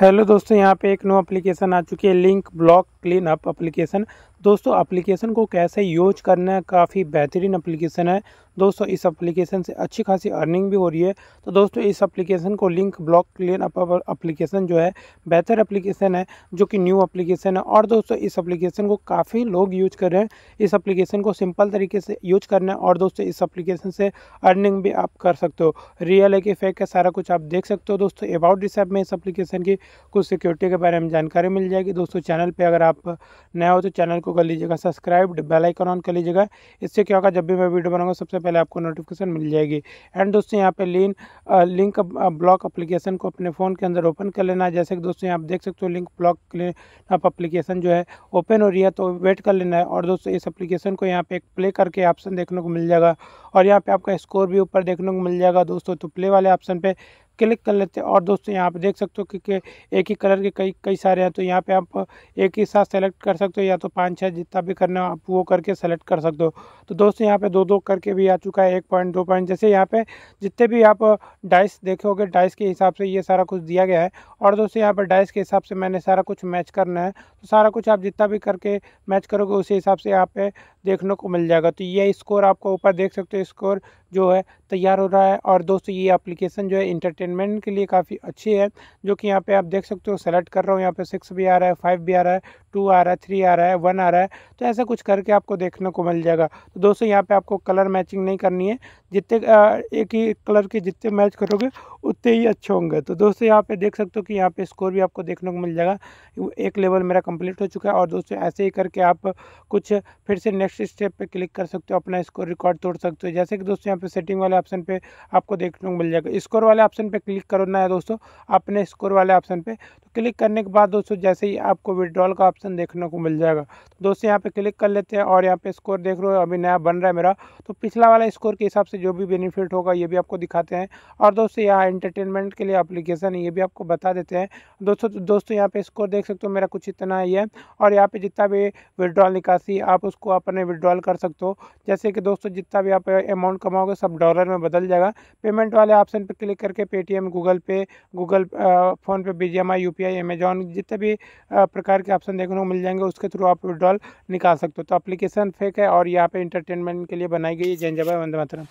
hello दोस्तों यहाँ पे एक नो एप्लीकेशन आ चुकी है link block clean up application दोस्तों एप्लीकेशन को कैसे यूज करना है काफ़ी बेहतरीन एप्लीकेशन है दोस्तों इस एप्लीकेशन से अच्छी खासी अर्निंग भी हो रही है तो दोस्तों इस एप्लीकेशन को लिंक ब्लॉक क्लियर एप्लीकेशन जो है बेहतर एप्लीकेशन है जो कि न्यू एप्लीकेशन है और दोस्तों इस एप्लीकेशन को काफ़ी लोग यूज कर रहे हैं इस एप्लीकेशन को सिंपल तरीके से यूज करना है और दोस्तों इस एप्लीकेशन से अर्निंग भी आप कर सकते हो रियल है कि फेक है सारा कुछ आप देख सकते हो दोस्तों अबाउट दिस ऐप में इस अपलीकेशन की कुछ सिक्योरिटी के बारे में जानकारी मिल जाएगी दोस्तों चैनल पर अगर आप नया हो तो चैनल को कर लीजिएगा सब्सक्राइब बेल आइकन ऑन कर लीजिएगा इससे क्या होगा जब भी मैं वीडियो बनाऊंगा सबसे पहले आपको नोटिफिकेशन मिल जाएगी एंड दोस्तों यहाँ पे लिंक लिंक ब्लॉक अप्लीकेशन को अपने फ़ोन के अंदर ओपन कर लेना है जैसे कि दोस्तों आप देख सकते हो लिंक ब्लॉक आप अप्लीकेशन जो है ओपन हो रही है तो वेट कर लेना है और दोस्तों इस अप्लीकेशन को यहाँ पे एक प्ले करके ऑप्शन देखने को मिल जाएगा और यहाँ पर आपका स्कोर भी ऊपर देखने को मिल जाएगा दोस्तों तो प्ले वाले ऑप्शन पर क्लिक कर लेते हैं और दोस्तों यहाँ पे देख सकते हो कि, कि एक ही कलर के कई कई सारे हैं तो यहाँ पे आप एक ही साथ सेलेक्ट कर सकते हो या तो पाँच छः जितना भी करना हो आप वो करके सेलेक्ट कर सकते हो तो दोस्तों यहाँ पे दो दो करके भी आ चुका है एक पॉइंट दो पॉइंट जैसे यहाँ पे जितने भी आप डाइस देखोगे डाइस के हिसाब से ये सारा कुछ दिया गया है और दोस्तों यहाँ पर डाइस के हिसाब से मैंने सारा कुछ मैच करना है तो सारा कुछ आप जितना भी करके मैच करोगे उसी हिसाब से यहाँ पे देखने को मिल जाएगा तो ये स्कोर आपको ऊपर देख सकते हो स्कोर जो है तैयार हो रहा है और दोस्तों ये एप्लीकेशन जो है इंटरटेनमेंट के लिए काफ़ी अच्छी है जो कि यहाँ पे आप देख सकते हो सेलेक्ट कर रहा हूँ यहाँ पे सिक्स भी आ रहा है फाइव भी आ रहा है टू आ रहा है थ्री आ रहा है वन आ रहा है तो ऐसा कुछ करके आपको देखने को मिल जाएगा तो दोस्तों यहाँ पे आपको कलर मैचिंग नहीं करनी है जितने एक ही कलर के जितने मैच करोगे उतने ही अच्छे होंगे तो दोस्तों यहाँ पे देख सकते हो कि यहाँ पे स्कोर भी आपको देखने को मिल जाएगा एक लेवल मेरा कंप्लीट हो चुका है और दोस्तों ऐसे ही करके आप कुछ फिर से नेक्स्ट स्टेप पर क्लिक कर सकते हो अपना स्कोर रिकॉर्ड तोड़ सकते हो जैसे कि दोस्तों यहाँ पे सेटिंग वाले ऑप्शन पर आपको देखने को मिल जाएगा स्कोर वाले ऑप्शन पर क्लिक करना है दोस्तों अपने स्कोर वाले ऑप्शन पर तो क्लिक करने के बाद दोस्तों जैसे ही आपको विड्रॉल का ऑप्शन ऑप्शन देखने को मिल जाएगा तो दोस्तों यहाँ पे क्लिक कर लेते हैं और यहाँ पे स्कोर देख रहे हो अभी नया बन रहा है मेरा तो पिछला वाला स्कोर के हिसाब से जो भी बेनिफिट होगा ये भी आपको दिखाते हैं और दोस्तों यहाँ इंटरटेनमेंट के लिए अप्लीकेशन है ये भी आपको बता देते हैं दोस्तों तो दोस्तों यहाँ पे स्कोर देख सकते हो मेरा कुछ इतना ही है और यहाँ पे जितना भी विड्रॉल निकासी आप उसको अपने विड्रॉल कर सकते हो जैसे कि दोस्तों जितना भी आप अमाउंट कमाओगे सब डॉलर में बदल जाएगा पेमेंट वाले ऑप्शन पर क्लिक करके Paytm Google Pay Google PhonePe B G M I U P I Amazon जितने भी प्रकार के ऑप्शन देखने को मिल जाएंगे उसके थ्रू आप विड्रॉल निकाल सकते हो तो अप्लीकेशन फेक है और यहाँ पर इंटरटेनमेंट के लिए बनाई गई है जैन जबा वंदे मातरम